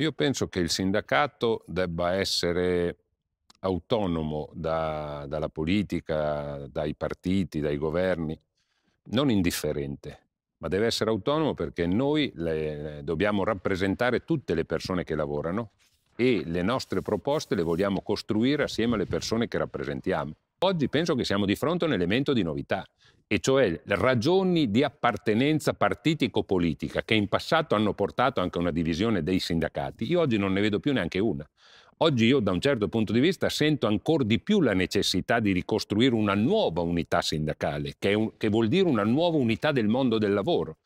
Io penso che il sindacato debba essere autonomo da, dalla politica, dai partiti, dai governi, non indifferente, ma deve essere autonomo perché noi le, dobbiamo rappresentare tutte le persone che lavorano e le nostre proposte le vogliamo costruire assieme alle persone che rappresentiamo. Oggi penso che siamo di fronte a un elemento di novità, e cioè ragioni di appartenenza partitico-politica che in passato hanno portato anche a una divisione dei sindacati. Io oggi non ne vedo più neanche una. Oggi io da un certo punto di vista sento ancora di più la necessità di ricostruire una nuova unità sindacale, che, un, che vuol dire una nuova unità del mondo del lavoro